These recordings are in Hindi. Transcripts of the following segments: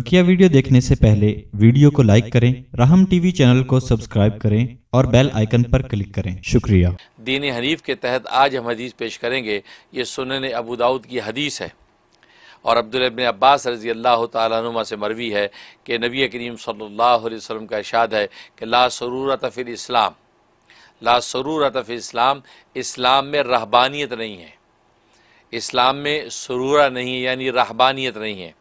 बकिया वीडियो देखने से पहले वीडियो को लाइक करें रहम टीवी चैनल को सब्सक्राइब करें और बेल आइकन पर क्लिक करें शुक्रिया दीन हनीफ के तहत आज हम हदीस पेश करेंगे ये सुनन अबू दाऊद की हदीस है और अब्दुलबिन अब्बास रजी अल्लाह तुमा से मरवी है कि नबी करीम सल्लल्लाहु अलैहि वसल्लम का इशाद है कि ला सरूरत फिल इस्लाम ला सरूरत फिल इस्लाम इस्लाम में रहबानियत नहीं है इस्लाम में सरूरा नहीं है यानी रहबानियत नहीं है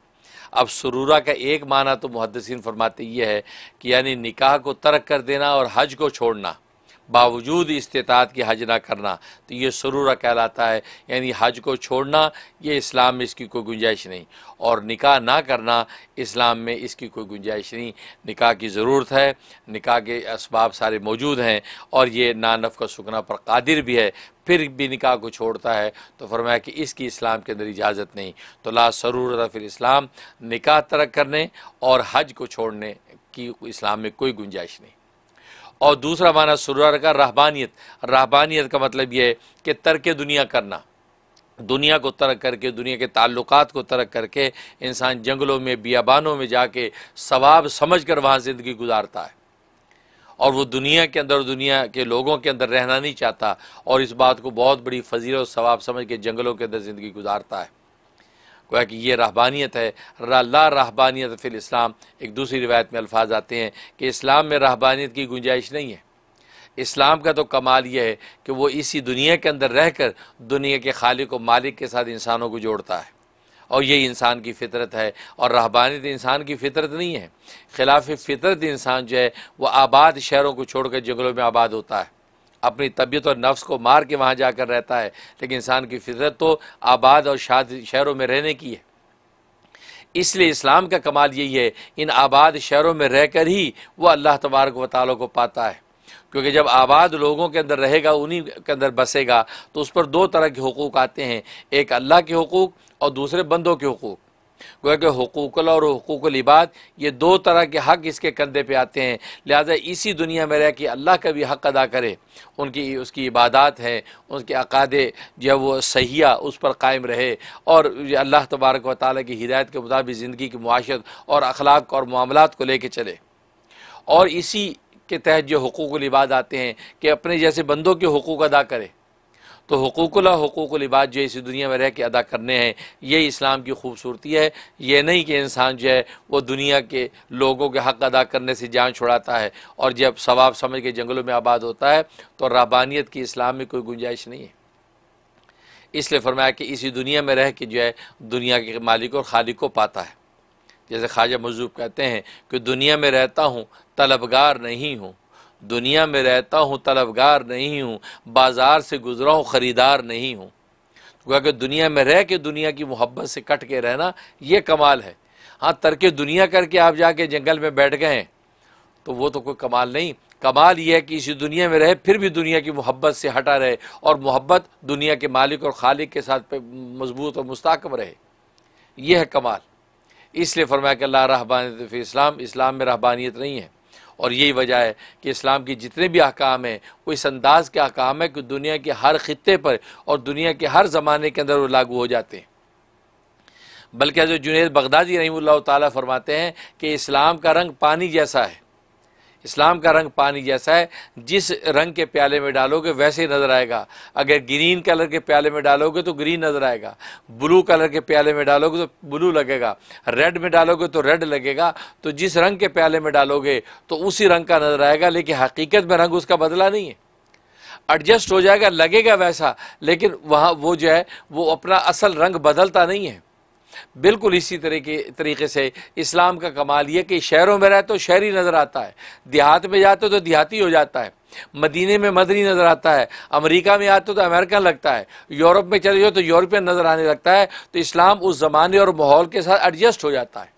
अब सरूरा का एक माना तो मुहदसिन फरमाते ये है कि यानी निकाह को तर्क कर देना और हज को छोड़ना बावजूद इस्तात की हज ना करना तो ये सरूरा कहलाता है यानी हज को छोड़ना ये इस्लाम में इसकी कोई गुंजाइश नहीं और निकाह ना करना इस्लाम में इसकी कोई गुंजाइश नहीं निकाह की ज़रूरत है निकाह के इसबाब सारे मौजूद हैं और ये नानफ का सुखना पर कादिर भी है फिर भी निकाह को छोड़ता है तो फरमाया कि इसकी इस्लाम के अंदर इजाज़त नहीं तो ला सरूर फिर इस्लाम निकाह तरक करने और हज को छोड़ने की इस्लाम में कोई गुंजाइश नहीं और दूसरा माना सुरार का रहबानियत रहबानियत का मतलब यह है कि तर्क दुनिया करना दुनिया को तरक करके दुनिया के ताल्लुक को तर्क करके इंसान जंगलों में बियाबानों में जाके सवाब समझ कर वहाँ ज़िंदगी गुजारता है और वो दुनिया के अंदर दुनिया के लोगों के अंदर रहना नहीं चाहता और इस बात को बहुत बड़ी फजील और सवाब समझ के जंगलों के अंदर ज़िंदगी गुजारता है गोया कि यह रहबानियत है ला रहबानियत फिल इस्लाम एक दूसरी रिवायत में अल्फाज आते हैं कि इस्लाम में रहबानियत की गुंजाइश नहीं है इस्लाम का तो कमाल यह है कि वो इसी दुनिया के अंदर रह कर दुनिया के खालिक व मालिक के साथ इंसानों को जोड़ता है और यही इंसान की फितरत है और रहबानियत इंसान की फितरत नहीं है खिलाफ फितरत इंसान जो है वह आबाद शहरों को छोड़कर जंगलों में आबाद होता है अपनी तबीयत और नफ्स को मार के वहाँ जाकर रहता है लेकिन इंसान की फितरत तो आबाद और शहरों में रहने की है इसलिए इस्लाम का कमाल यही है इन आबाद शहरों में रह कर ही वह अल्लाह तबारक वालों को पाता है क्योंकि जब आबाद लोगों के अंदर रहेगा उन्हीं के अंदर बसेगा तो उस पर दो तरह के हकूक़ आते हैं एक अल्लाह के हकूक़ और दूसरे बंदों के हकूक़ गोया कि हकूकल और हकूक लिबाद ये दो तरह के हक़ इसके कंधे पर आते हैं लिहाजा इसी दुनिया में रह कि अल्लाह का भी हक़ अदा करे उनकी उसकी इबादत है उसके अकादे जो वो सहिया उस पर कायम रहे और अल्लाह तबारक व ताली की हिदायत के मुताबिक ज़िंदगी की माशत और अखलाक और मामलात को ले चले और इसी के तहत जो हकूक लिबाद आते हैं कि अपने जैसे बंदों के हकूक अदा करें तो हकूकला हकूकलिबाद जो इसी दुनिया में रह के अदा करने हैं ये इस्लाम की खूबसूरती है ये नहीं कि इंसान जो है वो दुनिया के लोगों के हक़ अदा करने से जान छुड़ाता है और जब सवाब समझ के जंगलों में आबाद होता है तो रबानियत की इस्लाम में कोई गुंजाइश नहीं है इसलिए फरमाया कि इसी दुनिया में रह के जो है दुनिया के मालिक और खालिक को पाता है जैसे ख्वाजा मजूब कहते हैं कि दुनिया में रहता हूँ तलबगार नहीं हूँ दुनिया में रहता हूँ तलबगार नहीं हूँ बाज़ार से गुजरा हूँ ख़रीदार नहीं हूँ तो कहा कि दुनिया में रह के दुनिया की मोहब्बत से कट के रहना ये कमाल है हाँ तरके दुनिया करके आप जाके जंगल में बैठ गए तो वो तो कोई कमाल नहीं कमाल यह है कि इसी दुनिया में रहे फिर भी दुनिया की मोहब्बत से हटा रहे और मोहब्बत दुनिया के मालिक और खालिक के साथ मजबूत और मुस्तकम रहे यह है कमाल इसलिए फरमाया कि अल्लाह रहबानियत तो फ़ी इस्लाम इस्लाम में रहबानियत नहीं है और यही वजह है कि इस्लाम की जितने भी अहकाम हैं वो इस अंदाज के अहकाम है कि दुनिया के हर ख़त्े पर और दुनिया के हर ज़माने के अंदर वो लागू हो जाते हैं बल्कि जो जुनेद बगदादी रही तरमाते हैं कि इस्लाम का रंग पानी जैसा है इस्लाम का रंग पानी जैसा है जिस रंग के प्याले में डालोगे वैसे ही नज़र आएगा अगर ग्रीन कलर के प्याले में डालोगे तो ग्रीन नज़र आएगा ब्लू कलर के प्याले में डालोगे तो ब्लू लगेगा रेड में डालोगे तो रेड लगेगा तो जिस रंग के प्याले में डालोगे तो उसी रंग का नज़र आएगा लेकिन हकीकत में रंग उसका बदला नहीं है एडजस्ट हो जाएगा लगेगा वैसा लेकिन वहाँ वो जो है वो अपना असल रंग बदलता नहीं है बिल्कुल इसी तरीके तरीके से इस्लाम का कमाल यह कि शहरों में रहते तो शहरी नज़र आता है देहात में जाते तो देहाती हो जाता है मदीने में मदनी नज़र आता है अमेरिका में आते तो अमेरिकन लगता है यूरोप में चले जाओ तो यूरोपियन नज़र आने लगता है तो इस्लाम उस ज़माने और माहौल के साथ एडजस्ट हो जाता है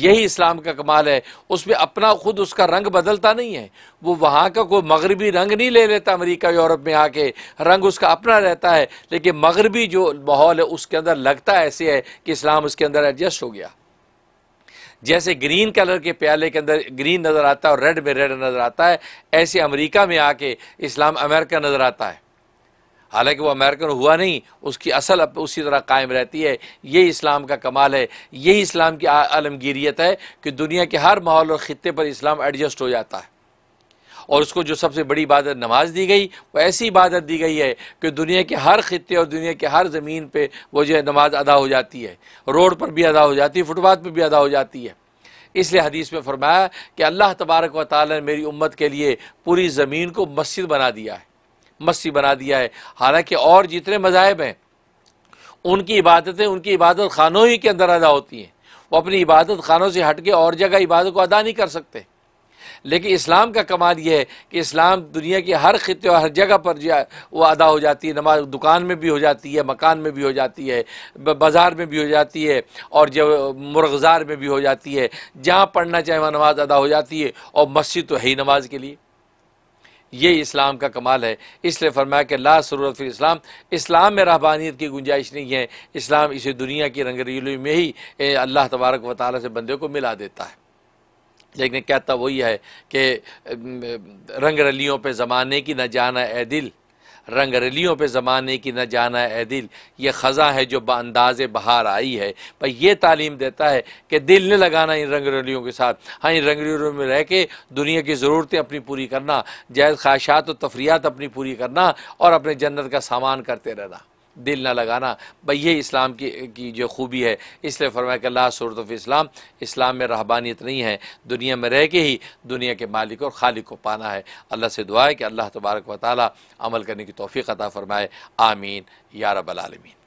यही इस्लाम का कमाल है उसमें अपना खुद उसका रंग बदलता नहीं है वो वहाँ का कोई मगरबी रंग नहीं ले लेता अमेरिका यूरोप में आके रंग उसका अपना रहता है लेकिन मगरबी जो माहौल है उसके अंदर लगता ऐसे है कि इस्लाम उसके अंदर एडजस्ट हो गया जैसे ग्रीन कलर के प्याले के अंदर ग्रीन नज़र आता है और रेड में रेड नज़र आता है ऐसे अमेरिका में आके इस्लाम अमेरिका नज़र आता है हालांकि वो अमेरिकन हुआ नहीं उसकी असल अब उसी तरह कायम रहती है ये इस्लाम का कमाल है यही इस्लाम की आलमगीरियत है कि दुनिया के हर माहौल और ख़त्े पर इस्लाम एडजस्ट हो जाता है और उसको जो सबसे बड़ी इबादत नमाज दी गई वो ऐसी इबादत दी गई है कि दुनिया के हर खत्े और दुनिया के हर ज़मीन पर वो जो है नमाज अदा हो जाती है रोड पर भी अदा हो जाती है फुटपाथ पर भी अदा हो जाती है इसलिए हदीस में फरमाया कि अल्लाह तबारक व ताली ने मेरी उम्मत के लिए पूरी ज़मीन को मस्जिद बना दिया है मस्सी बना दिया है हालांकि और जितने मज़ाहब हैं उनकी इबादतें उनकी इबादत खानों ही के अंदर अदा होती हैं वो अपनी इबादत खानों से हट के और जगह इबादत को अदा नहीं कर सकते लेकिन इस्लाम का कमाल यह है कि इस्लाम दुनिया के हर खत्े और हर जगह पर वो अदा हो जाती है नमाज दुकान में भी हो जाती है मकान में भी हो जाती है बाज़ार में भी हो जाती है और जब मुरगज़ार में भी हो जाती है जहाँ पढ़ना चाहे वहाँ नमाज अदा हो जाती है और मस्जिद तो है ही नमाज के लिए ये इस्लाम का कमाल है इसलिए फरमाया कि ला सरूरत फिर इस्लाम इस्लाम में रहबानियत की गुंजाइश नहीं है इस्लाम इसे दुनिया की रंगरीली में ही अल्लाह तबारक व ताली से बंदे को मिला देता है लेकिन कहता वही है कि रंग पे ज़माने की न जाना ए दिल रंग पे पर ज़माने की न जाना है दिल ये ख़ज़ा है जो बंदाज बहार आई है पर यह तालीम देता है कि दिल ने लगाना इन रंग के साथ हाँ इन रंग में रह के दुनिया की ज़रूरतें अपनी पूरी करना जायज़ ख्वाहिशात और तफरियात अपनी पूरी करना और अपने जन्नत का सामान करते रहना दिल ना लगाना भाई ये इस्लाम की की जो खूबी है इसलिए फरमाया कि ला सूरत इस्लाम इस्लाम में रहबानियत नहीं है दुनिया में रह के ही दुनिया के मालिक और खालिक को पाना है अल्लाह से दुआ है कि अल्लाह तबारक व अमल करने की तोफ़ी अता फ़रमाए आमीन या रबालमीन